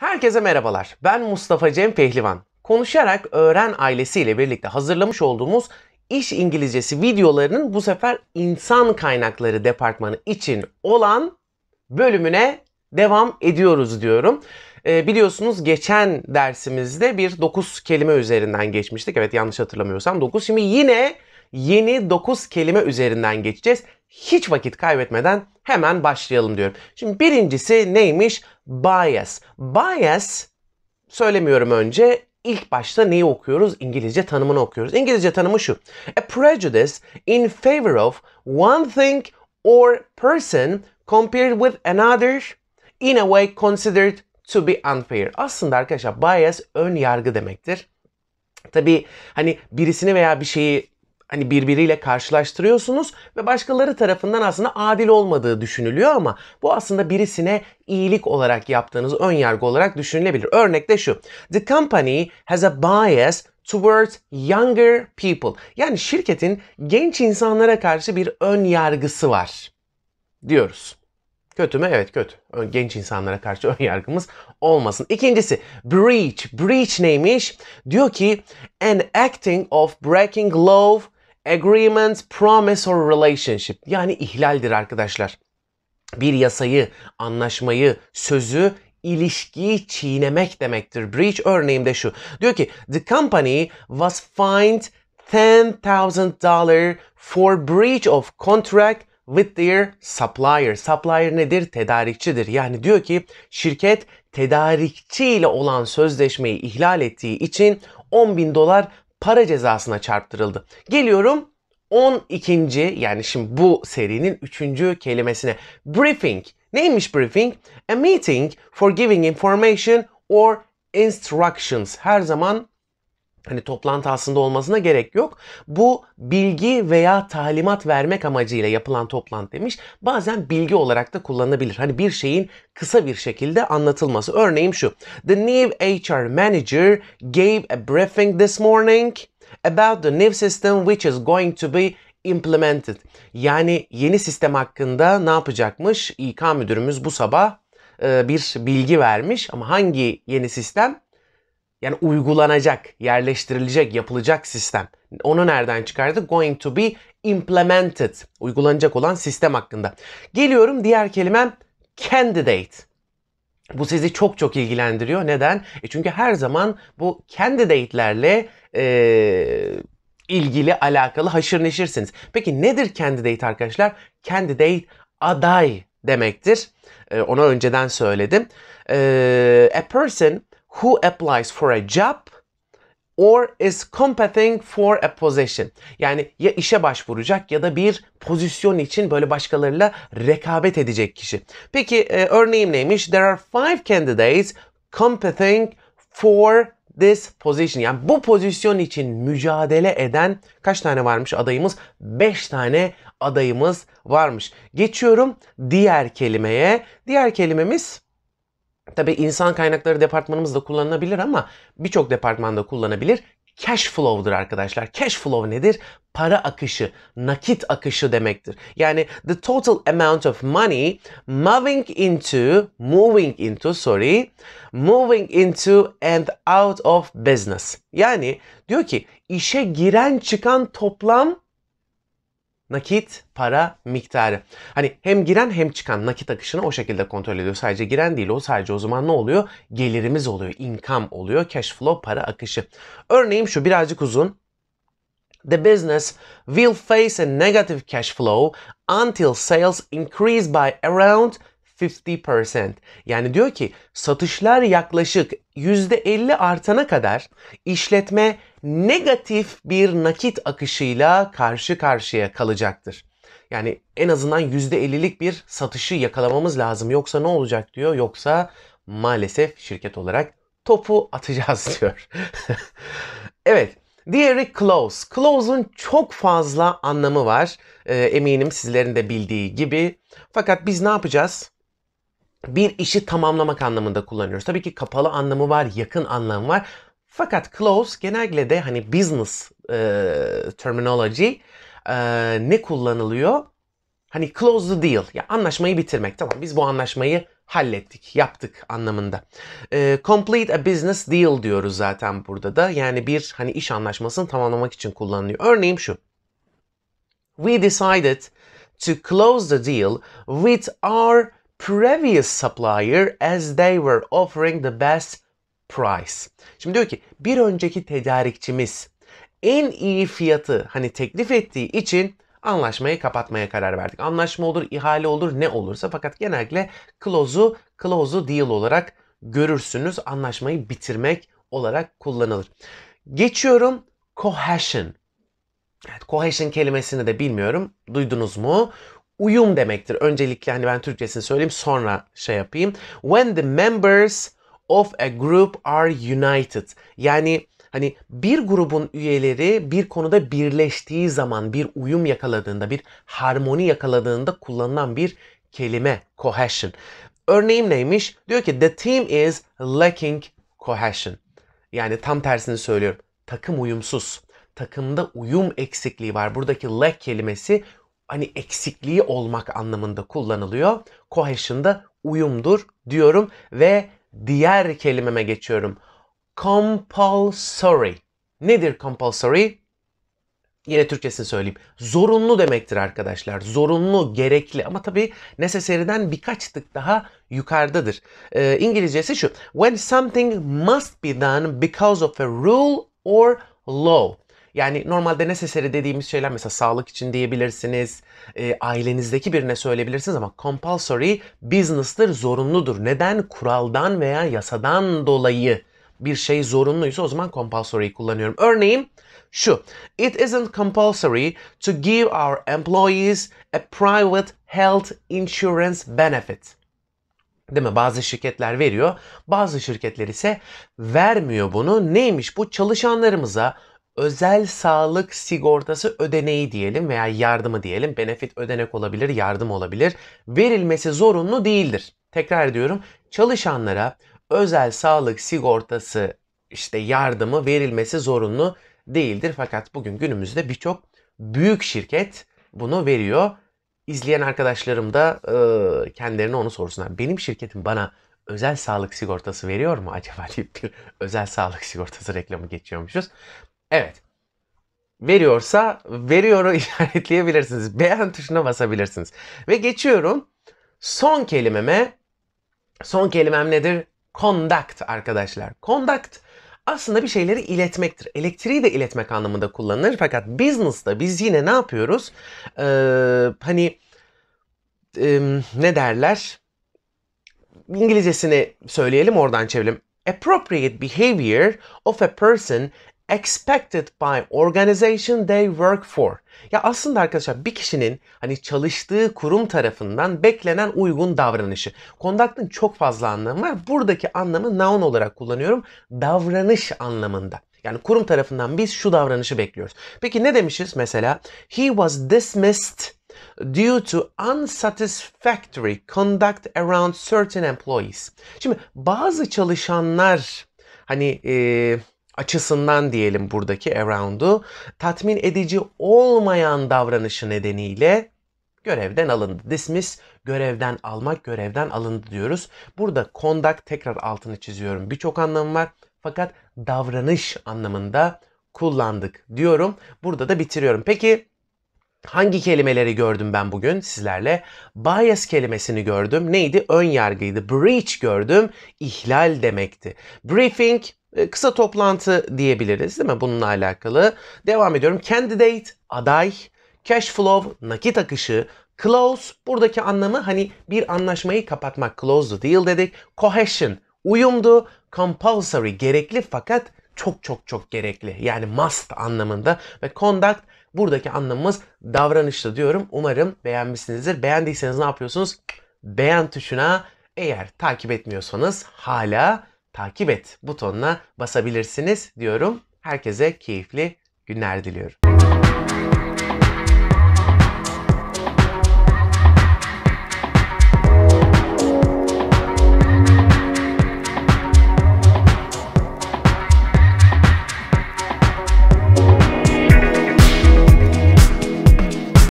Herkese merhabalar. Ben Mustafa Cem Pehlivan. Konuşarak Öğren ailesiyle birlikte hazırlamış olduğumuz iş İngilizcesi videolarının bu sefer insan kaynakları departmanı için olan bölümüne devam ediyoruz diyorum. E, biliyorsunuz geçen dersimizde bir 9 kelime üzerinden geçmiştik. Evet yanlış hatırlamıyorsam 9. Şimdi yine yeni 9 kelime üzerinden geçeceğiz. Hiç vakit kaybetmeden hemen başlayalım diyorum. Şimdi birincisi neymiş? bias. Bias söylemiyorum önce İlk başta neyi okuyoruz? İngilizce tanımını okuyoruz. İngilizce tanımı şu. A prejudice in favor of one thing or person compared with another in a way considered to be unfair. Aslında arkadaşlar bias ön yargı demektir. Tabi hani birisini veya bir şeyi hani birbiriyle karşılaştırıyorsunuz ve başkaları tarafından aslında adil olmadığı düşünülüyor ama bu aslında birisine iyilik olarak yaptığınız ön yargı olarak düşünülebilir. Örnek de şu. The company has a bias towards younger people. Yani şirketin genç insanlara karşı bir ön yargısı var diyoruz. Kötü mü? Evet kötü. Genç insanlara karşı ön yargımız olmasın. İkincisi breach. Breach neymiş? Diyor ki an acting of breaking law Agreement, promise or relationship yani ihlaldir arkadaşlar. Bir yasayı, anlaşmayı, sözü ilişkiyi çiğnemek demektir. Breach örneğim de şu. Diyor ki the company was fined $10,000 for breach of contract with their supplier. Supplier nedir? Tedarikçidir. Yani diyor ki şirket tedarikçi ile olan sözleşmeyi ihlal ettiği için 10 bin dolar para cezasına çarptırıldı. Geliyorum 12. yani şimdi bu serinin 3. kelimesine. Briefing. Neymiş briefing? A meeting for giving information or instructions. Her zaman hani toplantı aslında olmasına gerek yok. Bu bilgi veya talimat vermek amacıyla yapılan toplantı demiş. Bazen bilgi olarak da kullanılabilir. Hani bir şeyin kısa bir şekilde anlatılması. Örneğim şu. The new HR manager gave a briefing this morning about the new system which is going to be implemented. Yani yeni sistem hakkında ne yapacakmış? İK müdürümüz bu sabah e, bir bilgi vermiş ama hangi yeni sistem yani uygulanacak, yerleştirilecek, yapılacak sistem. Onu nereden çıkardık? Going to be implemented. Uygulanacak olan sistem hakkında. Geliyorum diğer kelimem candidate. Bu sizi çok çok ilgilendiriyor. Neden? E çünkü her zaman bu candidate'lerle ee, ilgili alakalı haşır neşirsiniz. Peki nedir candidate arkadaşlar? Candidate aday demektir. Ee, onu önceden söyledim. Ee, a person who applies for a job or is competing for a position. Yani ya işe başvuracak ya da bir pozisyon için böyle başkalarıyla rekabet edecek kişi. Peki e, örneğim neymiş? There are five candidates competing for this position. Yani bu pozisyon için mücadele eden kaç tane varmış adayımız? 5 tane adayımız varmış. Geçiyorum diğer kelimeye. Diğer kelimemiz Tabii insan kaynakları departmanımızda kullanılabilir ama birçok departmanda kullanabilir. Cash flow'dur arkadaşlar. Cash flow nedir? Para akışı, nakit akışı demektir. Yani the total amount of money moving into, moving into sorry, moving into and out of business. Yani diyor ki işe giren çıkan toplam nakit para miktarı. Hani hem giren hem çıkan nakit akışını o şekilde kontrol ediyor. Sadece giren değil o sadece o zaman ne oluyor? Gelirimiz oluyor, income oluyor, cash flow para akışı. Örneğim şu birazcık uzun. The business will face a negative cash flow until sales increase by around 50%. Yani diyor ki satışlar yaklaşık %50 artana kadar işletme negatif bir nakit akışıyla karşı karşıya kalacaktır. Yani en azından %50'lik bir satışı yakalamamız lazım. Yoksa ne olacak diyor. Yoksa maalesef şirket olarak topu atacağız diyor. evet. Diğeri close. Close'un çok fazla anlamı var. E, eminim sizlerin de bildiği gibi. Fakat biz ne yapacağız? Bir işi tamamlamak anlamında kullanıyoruz. Tabii ki kapalı anlamı var, yakın anlamı var. Fakat close genellikle de hani business e, terminology e, ne kullanılıyor? Hani close the deal. Ya anlaşmayı bitirmek. Tamam biz bu anlaşmayı hallettik, yaptık anlamında. E, complete a business deal diyoruz zaten burada da. Yani bir hani iş anlaşmasını tamamlamak için kullanılıyor. Örneğim şu. We decided to close the deal with our previous supplier as they were offering the best price. Şimdi diyor ki bir önceki tedarikçimiz en iyi fiyatı hani teklif ettiği için anlaşmayı kapatmaya karar verdik. Anlaşma olur, ihale olur, ne olursa fakat genellikle close'u close'u deal olarak görürsünüz. Anlaşmayı bitirmek olarak kullanılır. Geçiyorum cohesion. Evet, cohesion kelimesini de bilmiyorum. Duydunuz mu? Uyum demektir. Öncelikle hani ben Türkçesini söyleyeyim sonra şey yapayım. When the members of a group are united. Yani hani bir grubun üyeleri bir konuda birleştiği zaman bir uyum yakaladığında bir harmoni yakaladığında kullanılan bir kelime cohesion. Örneğim neymiş? Diyor ki the team is lacking cohesion. Yani tam tersini söylüyorum. Takım uyumsuz. Takımda uyum eksikliği var. Buradaki lack kelimesi hani eksikliği olmak anlamında kullanılıyor. Cohesion da uyumdur diyorum ve diğer kelimeme geçiyorum. Compulsory. Nedir compulsory? Yine Türkçesini söyleyeyim. Zorunlu demektir arkadaşlar. Zorunlu, gerekli ama tabii neseseriden birkaç tık daha yukarıdadır. Ee, İngilizcesi şu. When something must be done because of a rule or law. Yani normalde necessary dediğimiz şeyler mesela sağlık için diyebilirsiniz, e, ailenizdeki birine söyleyebilirsiniz ama compulsory business'tır, zorunludur. Neden? Kuraldan veya yasadan dolayı bir şey zorunluysa o zaman compulsory kullanıyorum. Örneğin şu. It isn't compulsory to give our employees a private health insurance benefit. Değil mi? Bazı şirketler veriyor. Bazı şirketler ise vermiyor bunu. Neymiş bu? Çalışanlarımıza özel sağlık sigortası ödeneği diyelim veya yardımı diyelim. Benefit ödenek olabilir, yardım olabilir. Verilmesi zorunlu değildir. Tekrar diyorum, Çalışanlara özel sağlık sigortası işte yardımı verilmesi zorunlu değildir. Fakat bugün günümüzde birçok büyük şirket bunu veriyor. İzleyen arkadaşlarım da e, kendilerine onu sorsunlar. Benim şirketim bana özel sağlık sigortası veriyor mu acaba deyip bir özel sağlık sigortası reklamı geçiyormuşuz. Evet. Veriyorsa veriyoru işaretleyebilirsiniz. Beğen tuşuna basabilirsiniz. Ve geçiyorum son kelimeme. Son kelimem nedir? Conduct arkadaşlar. Conduct aslında bir şeyleri iletmektir. Elektriği de iletmek anlamında kullanılır. Fakat business'ta biz yine ne yapıyoruz? Ee, hani e, ne derler? İngilizcesini söyleyelim oradan çevirelim. Appropriate behavior of a person expected by organization they work for. Ya aslında arkadaşlar bir kişinin hani çalıştığı kurum tarafından beklenen uygun davranışı. Conduct'ın çok fazla anlamı var. Buradaki anlamı noun olarak kullanıyorum. Davranış anlamında. Yani kurum tarafından biz şu davranışı bekliyoruz. Peki ne demişiz mesela? He was dismissed due to unsatisfactory conduct around certain employees. Şimdi bazı çalışanlar hani e, açısından diyelim buradaki around'u tatmin edici olmayan davranışı nedeniyle görevden alındı. Dismiss görevden almak, görevden alındı diyoruz. Burada conduct tekrar altını çiziyorum. Birçok anlamı var fakat davranış anlamında kullandık diyorum. Burada da bitiriyorum. Peki Hangi kelimeleri gördüm ben bugün sizlerle? Bias kelimesini gördüm. Neydi? Ön yargıydı. Breach gördüm. İhlal demekti. Briefing ee, kısa toplantı diyebiliriz değil mi bununla alakalı? Devam ediyorum. Candidate, aday, cash flow, nakit akışı, close buradaki anlamı hani bir anlaşmayı kapatmak close the deal dedik. Cohesion, uyumdu. Compulsory, gerekli fakat çok çok çok gerekli. Yani must anlamında ve conduct buradaki anlamımız davranıştı diyorum. Umarım beğenmişsinizdir. Beğendiyseniz ne yapıyorsunuz? Beğen tuşuna eğer takip etmiyorsanız hala takip et butonuna basabilirsiniz diyorum. Herkese keyifli günler diliyorum.